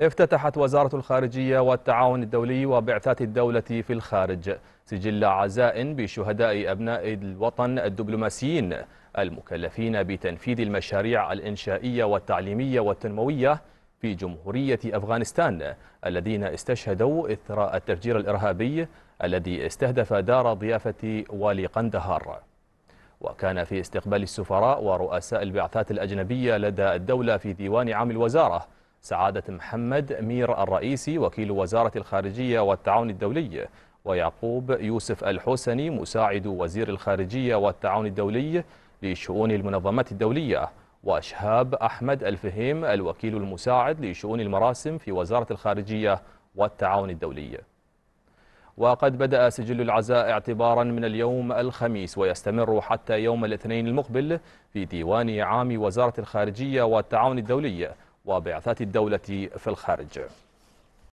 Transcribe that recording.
افتتحت وزارة الخارجية والتعاون الدولي وبعثات الدولة في الخارج سجل عزاء بشهداء أبناء الوطن الدبلوماسيين المكلفين بتنفيذ المشاريع الإنشائية والتعليمية والتنموية في جمهورية أفغانستان الذين استشهدوا إثراء التفجير الإرهابي الذي استهدف دار ضيافة والي قندهار وكان في استقبال السفراء ورؤساء البعثات الأجنبية لدى الدولة في ديوان عام الوزارة سعادة محمد مير الرئيسي وكيل وزارة الخارجية والتعاون الدولي ويعقوب يوسف الحسني مساعد وزير الخارجية والتعاون الدولي لشؤون المنظمات الدولية وأشهاب أحمد الفهيم الوكيل المساعد لشؤون المراسم في وزارة الخارجية والتعاون الدولي وقد بدأ سجل العزاء اعتبارا من اليوم الخميس ويستمر حتى يوم الاثنين المقبل في ديوان عام وزارة الخارجية والتعاون الدولي وبعثات الدولة في الخارج